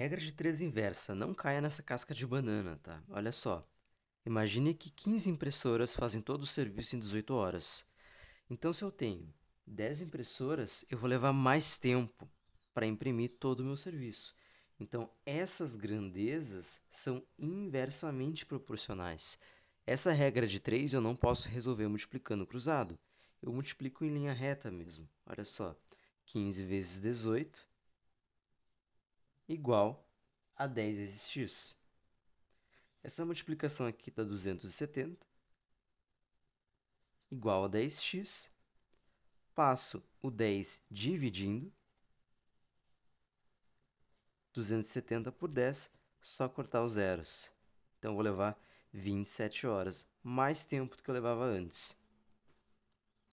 Regra de 3 inversa, não caia nessa casca de banana, tá? Olha só. Imagine que 15 impressoras fazem todo o serviço em 18 horas. Então, se eu tenho 10 impressoras, eu vou levar mais tempo para imprimir todo o meu serviço. Então, essas grandezas são inversamente proporcionais. Essa regra de 3 eu não posso resolver multiplicando cruzado. Eu multiplico em linha reta mesmo. Olha só, 15 vezes 18 igual a 10 vezes x. Essa multiplicação aqui está 270 igual a 10x. Passo o 10 dividindo. 270 por 10, só cortar os zeros. Então, vou levar 27 horas, mais tempo do que eu levava antes.